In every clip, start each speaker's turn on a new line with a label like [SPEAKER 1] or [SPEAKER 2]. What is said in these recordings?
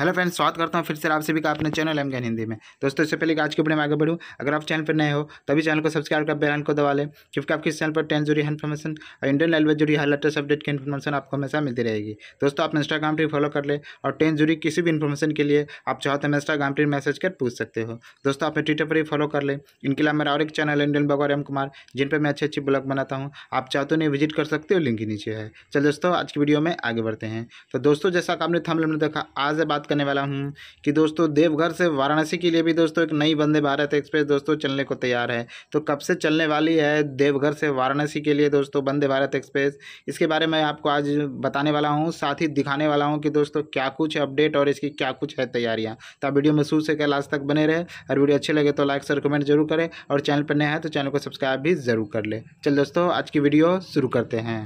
[SPEAKER 1] hello friends स्वागत करता हूँ फिर से आप सभी का अपने चैनल एम ज्ञान हिंदी में दोस्तों इससे पहले आज के वीडियो में आगे बढ़ूँ अगर आप चैनल पर नए हो तभी चैनल को सब्सक्राइब कर बेलन को दबा लें क्योंकि आपके इस चैनल पर टेन जुड़ी इन्फॉर्मेशन और इंडियन लैंग्वेज जुड़ी हर लेटेस्ट अपडेट की इन्फॉर्मेशन आपको हमेशा मिलती रहेगी दोस्तों आप इंस्टाग्राम पर फॉलो कर ले और टेन जुड़ी किसी भी इन्फॉर्मेशन के लिए आप चाहो तो इंस्टाग्राम पर मैसेज कर पूछ सकते हो दोस्तों आप ट्विटर पर ही फॉलो कर लें इनके अलावा मेरा और एक चैनल इंडियन बगौर एम कुमार जिन पर मैं अच्छे अच्छे ब्लॉग बनाता हूँ आप चाहो तो नहीं विजिट कर सकते हो लिंक नीचे है चल दोस्तों आज की वीडियो में आगे बढ़ते हैं तो दोस्तों जैसा आपने थम लोग देखा आज बात करने वाला हूँ कि दोस्तों देवघर से वाराणसी के लिए भी दोस्तों एक नई वंदे भारत एक्सप्रेस दोस्तों चलने को तैयार है तो कब से चलने वाली है देवघर से वाराणसी के लिए दोस्तों वंदे भारत एक्सप्रेस इसके बारे में आपको आज बताने वाला हूँ साथ ही दिखाने वाला हूँ कि दोस्तों क्या कुछ अपडेट और इसकी क्या कुछ है तैयारियाँ तो आप वीडियो में शुरू से क्या लास्ट तक बने रहे और वीडियो अच्छे लगे तो लाइक और कमेंट जरूर करें और चैनल पर नया है तो चैनल को सब्सक्राइब भी जरूर कर ले चल दोस्तों आज की वीडियो शुरू करते हैं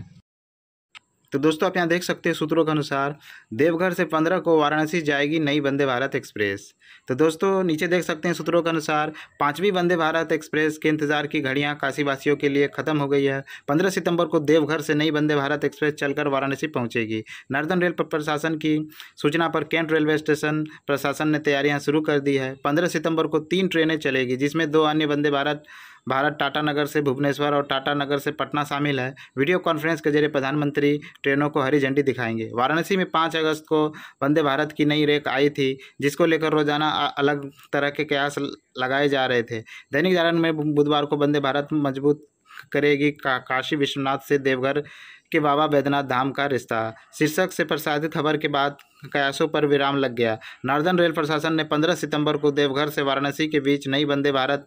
[SPEAKER 1] तो दोस्तों आप यहाँ देख सकते हैं सूत्रों के अनुसार देवघर से पंद्रह को वाराणसी जाएगी नई वंदे भारत एक्सप्रेस तो दोस्तों नीचे देख सकते हैं सूत्रों के अनुसार पाँचवीं वंदे भारत एक्सप्रेस के इंतजार की घड़ियाँ काशीवासियों के लिए खत्म हो गई है पंद्रह सितंबर को देवघर से नई वंदे भारत एक्सप्रेस चलकर वाराणसी पहुँचेगी नर्दन रेल प्रशासन की सूचना पर कैंट रेलवे स्टेशन प्रशासन ने तैयारियाँ शुरू कर दी है पंद्रह सितम्बर को तीन ट्रेनें चलेगी जिसमें दो अन्य वंदे भारत भारत टाटा नगर से भुवनेश्वर और टाटा नगर से पटना शामिल है वीडियो कॉन्फ्रेंस के जरिए प्रधानमंत्री ट्रेनों को हरी झंडी दिखाएंगे वाराणसी में पाँच अगस्त को वंदे भारत की नई रेख आई थी जिसको लेकर रोजाना अलग तरह के कयास लगाए जा रहे थे दैनिक जागरण में बुधवार को वंदे भारत मजबूत करेगी का, काशी विश्वनाथ से देवघर के बाबा बैद्यनाथ धाम का रिश्ता शीर्षक से प्रसारित खबर के बाद कयासों पर विराम लग गया नॉर्दर्न रेल प्रशासन ने 15 सितंबर को देवघर से वाराणसी के बीच नई वंदे भारत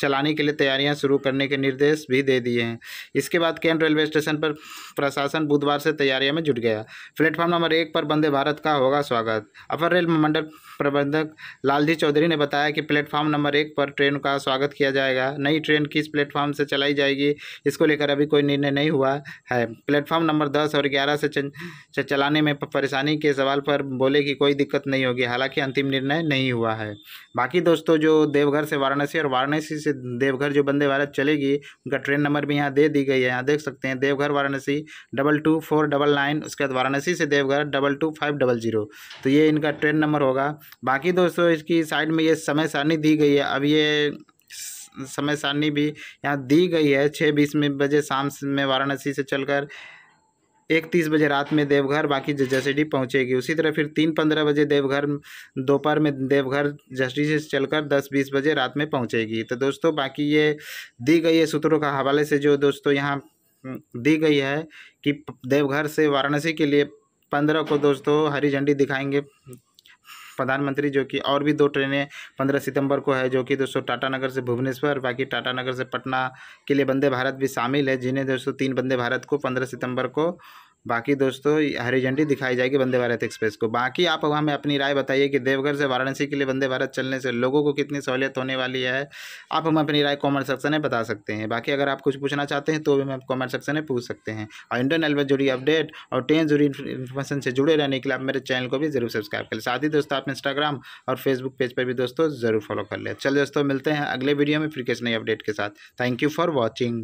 [SPEAKER 1] चलाने के लिए तैयारियां शुरू करने के निर्देश भी दे दिए हैं इसके बाद कैंट रेलवे स्टेशन पर प्रशासन बुधवार से तैयारियां में जुट गया प्लेटफॉर्म नंबर एक पर वंदे भारत का होगा स्वागत अपर रेल मंडल प्रबंधक लालजी चौधरी ने बताया कि प्लेटफॉर्म नंबर एक पर ट्रेन का स्वागत किया जाएगा नई ट्रेन किस प्लेटफॉर्म से चलाई जाएगी इसको लेकर अभी कोई निर्णय नहीं हुआ है प्लेटफॉर्म नंबर दस और ग्यारह से चलाने में परेशानी के सवाल पर बोले कि कोई दिक्कत नहीं होगी हालांकि अंतिम निर्णय नहीं हुआ है बाकी दोस्तों जो देवघर से वाराणसी और वाराणसी वाराणसी से देवघर जो बंदे भारत चलेगी उनका ट्रेन नंबर भी यहाँ दे दी गई है यहाँ देख सकते हैं Deoghar Varanasi double two four double nine उसके बाद वाराणसी से Deoghar double two five double zero तो ये इनका ट्रेन नंबर होगा बाकी दोस्तों इसकी साइड में ये समय सारणी दी गई है अब ये समय सारणी भी यहाँ दी गई है छः बीस में बजे शाम में वाराणसी से चलकर एक तीस बजे रात में देवघर बाकी जसडीह पहुंचेगी उसी तरह फिर तीन पंद्रह बजे देवघर दोपहर में देवघर जसडी से चलकर दस बीस बजे रात में पहुंचेगी तो दोस्तों बाकी ये दी गई है सूत्रों का हवाले से जो दोस्तों यहाँ हम्म, दी गई है कि देवघर से वाराणसी के लिए पंद्रह को दोस्तों हरी झंडी दिखाएंगे प्रधानमंत्री जो कि और भी दो ट्रेनें पंद्रह सितंबर को है जो कि दोस्तों टाटा नगर से भुवनेश्वर बाकी टाटा नगर से पटना के लिए वंदे भारत भी शामिल है जिन्हें दोस्तों तीन वंदे भारत को पंद्रह सितंबर को बाकी दोस्तों हरी झंडी दिखाई जाएगी वंदे भारत एक्सप्रेस को बाकी आप हमें अपनी राय बताइए कि देवघर से वाराणसी के लिए वंदे भारत चलने से लोगों को कितनी सहूलियत होने वाली है आप हमें अपनी राय कॉमेंट सेक्शन में बता सकते हैं बाकी अगर आप कुछ पूछना चाहते हैं तो भी हम कॉमेंट सेक्शन में पूछ सकते हैं और इंडियन रेलवे जुड़ी अपडेट और ट्रेन जुड़ी इन्फॉर्मेशन से जुड़े रहने के लिए आप मेरे चैनल को भी जरूर सब्सक्राइब करें साथ ही दोस्तों आप इंस्टाग्राम और फेसबुक पेज पर भी दोस्तों ज़रूर फॉलो कर लें चल दोस्तों मिलते हैं अगले वीडियो में फिर किस नई अपडेट के साथ थैंक यू फॉर वॉचिंग